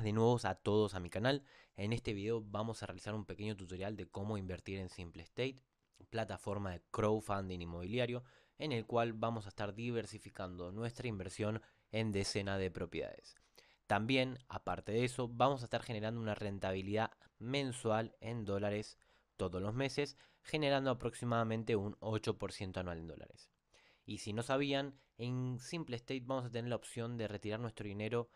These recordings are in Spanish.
de nuevo a todos a mi canal. En este video vamos a realizar un pequeño tutorial de cómo invertir en Simple State, plataforma de crowdfunding inmobiliario, en el cual vamos a estar diversificando nuestra inversión en decenas de propiedades. También, aparte de eso, vamos a estar generando una rentabilidad mensual en dólares todos los meses, generando aproximadamente un 8% anual en dólares. Y si no sabían, en Simple State vamos a tener la opción de retirar nuestro dinero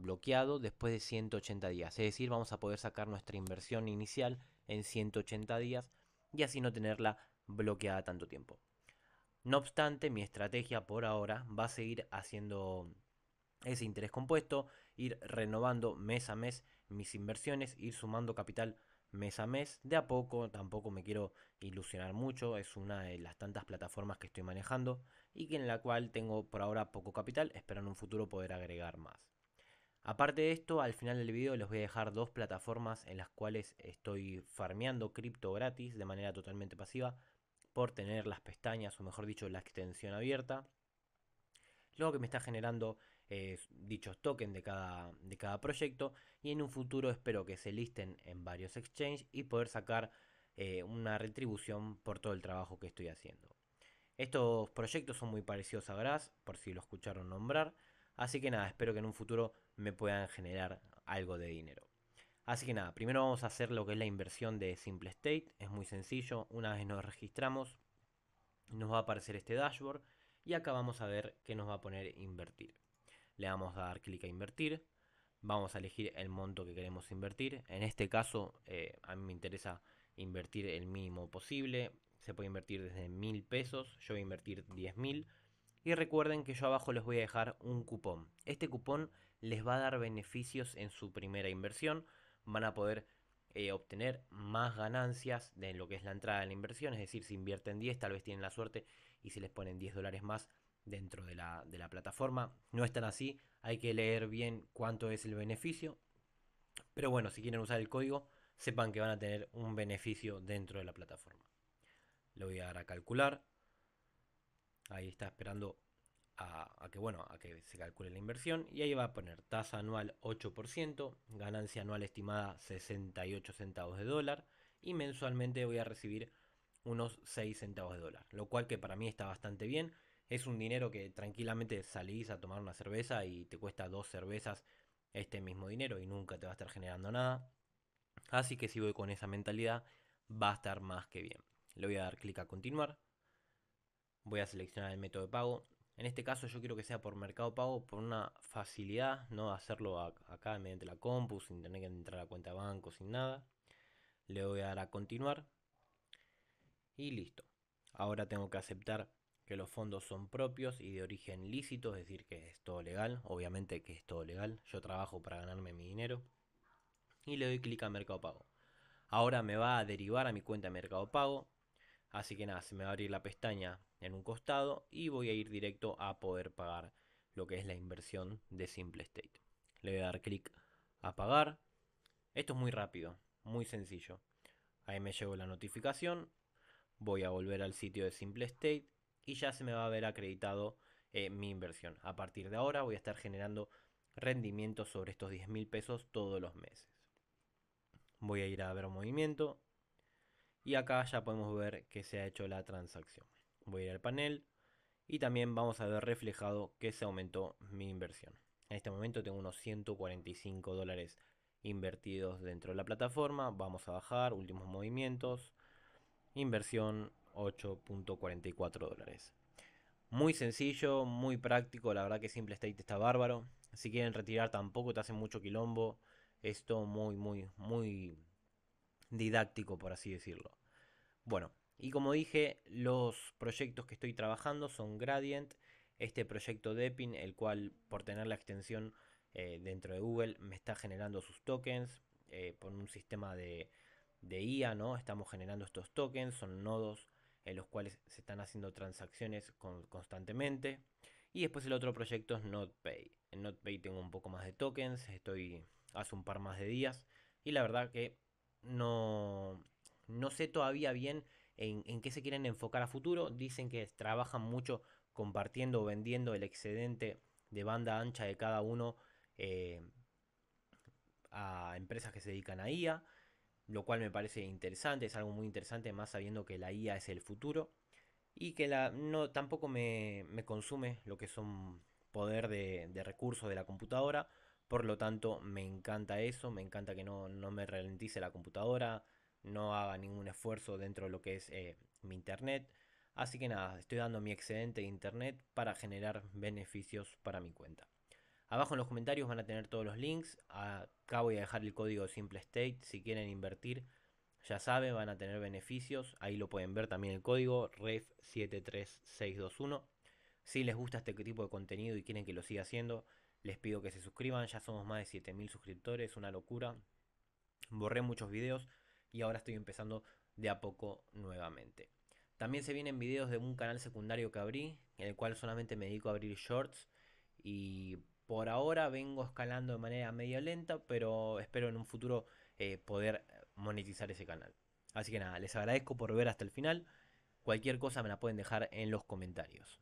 bloqueado después de 180 días. Es decir, vamos a poder sacar nuestra inversión inicial en 180 días y así no tenerla bloqueada tanto tiempo. No obstante, mi estrategia por ahora va a seguir haciendo ese interés compuesto, ir renovando mes a mes mis inversiones, ir sumando capital mes a mes, de a poco, tampoco me quiero ilusionar mucho, es una de las tantas plataformas que estoy manejando y que en la cual tengo por ahora poco capital, espero en un futuro poder agregar más. Aparte de esto, al final del video les voy a dejar dos plataformas en las cuales estoy farmeando cripto gratis de manera totalmente pasiva por tener las pestañas o mejor dicho la extensión abierta. Luego que me está generando eh, dichos tokens de cada, de cada proyecto y en un futuro espero que se listen en varios exchanges y poder sacar eh, una retribución por todo el trabajo que estoy haciendo. Estos proyectos son muy parecidos a Grass, por si lo escucharon nombrar. Así que nada, espero que en un futuro me puedan generar algo de dinero. Así que nada, primero vamos a hacer lo que es la inversión de Simple State. Es muy sencillo, una vez nos registramos, nos va a aparecer este dashboard y acá vamos a ver que nos va a poner invertir. Le vamos a dar clic a invertir, vamos a elegir el monto que queremos invertir. En este caso eh, a mí me interesa invertir el mínimo posible. Se puede invertir desde mil pesos, yo voy a invertir diez mil y recuerden que yo abajo les voy a dejar un cupón. Este cupón les va a dar beneficios en su primera inversión. Van a poder eh, obtener más ganancias de lo que es la entrada de la inversión. Es decir, si invierten 10, tal vez tienen la suerte y se les ponen 10 dólares más dentro de la, plataforma. No es tan así. Hay que leer bien cuánto es el beneficio. Pero bueno, si quieren usar el código, sepan que van a tener un beneficio dentro de la plataforma. Lo voy a dar a calcular. Ahí está esperando a, que, bueno, a que se calcule la inversión. Y ahí va a poner tasa anual 8%, ganancia anual estimada 68 centavos de dólar. Y mensualmente voy a recibir unos 6 centavos de dólar. Lo cual que para mí está bastante bien. Es un dinero que tranquilamente salís a tomar una cerveza y te cuesta dos cervezas este mismo dinero y nunca te va a estar generando nada. Así que si voy con esa mentalidad va a estar más que bien. Le voy a dar clic a continuar voy a seleccionar el método de pago. En este caso yo quiero que sea por mercado pago por una facilidad, no hacerlo acá mediante la compu, sin tener que entrar a la cuenta de banco, sin nada. Le voy a dar a continuar. Y listo. Ahora tengo que aceptar que los fondos son propios y de origen lícito, es decir, que es todo legal. Obviamente que es todo legal. Yo trabajo para ganarme mi dinero. Y le doy clic a mercado pago. Ahora me va a derivar a mi cuenta de mercado pago. Así que nada, se me va a abrir la pestaña en un costado y voy a ir directo a poder pagar lo que es la inversión de Simple State. Le voy a dar clic a pagar. Esto es muy rápido, muy sencillo. Ahí me llegó la notificación. Voy a volver al sitio de Simple State y ya se me va a ver acreditado eh, mi inversión. A partir de ahora voy a estar generando rendimientos sobre estos 10 mil pesos todos los meses. Voy a ir a ver movimiento y acá ya podemos ver que se ha hecho la transacción. Voy a ir al panel y también vamos a ver reflejado que se aumentó mi inversión. En este momento tengo unos 145 dólares invertidos dentro de la plataforma. Vamos a bajar, últimos movimientos, inversión 8.44 dólares. Muy sencillo, muy práctico, la verdad que Simple State está bárbaro. Si quieren retirar tampoco te hacen mucho quilombo. Esto muy, muy, muy didáctico, por así decirlo. Bueno, y como dije, los proyectos que estoy trabajando son Gradient, este proyecto de Depin, el cual por tener la extensión eh, dentro de Google me está generando sus tokens eh, por un sistema de, de IA, ¿no? Estamos generando estos tokens, son nodos en los cuales se están haciendo transacciones constantemente. Y después el otro proyecto es NotPay. En NotPay tengo un poco más de tokens, estoy hace un par más de días. Y la verdad que no, no sé todavía bien en, qué se quieren enfocar a futuro. Dicen que trabajan mucho compartiendo o vendiendo el excedente de banda ancha de cada uno eh, a empresas que se dedican a IA, lo cual me parece interesante, es algo muy interesante, más sabiendo que la IA es el futuro y que la, no, tampoco me, consume lo que son poder de, recursos de la computadora, por lo tanto me encanta eso, me encanta que no, no me ralentice la computadora, no haga ningún esfuerzo dentro de lo que es eh, mi internet. Así que nada, estoy dando mi excedente de internet para generar beneficios para mi cuenta. Abajo en los comentarios van a tener todos los links. Acá voy a dejar el código Simple State. Si quieren invertir, ya saben, van a tener beneficios. Ahí lo pueden ver también el código REF73621. Si les gusta este tipo de contenido y quieren que lo siga haciendo, les pido que se suscriban. Ya somos más de 7000 suscriptores, una locura. Borré muchos videos y ahora estoy empezando de a poco nuevamente. También se vienen videos de un canal secundario que abrí, en el cual solamente me dedico a abrir shorts y por ahora vengo escalando de manera media lenta, pero espero en un futuro eh, poder monetizar ese canal. Así que nada, les agradezco por ver hasta el final. Cualquier cosa me la pueden dejar en los comentarios.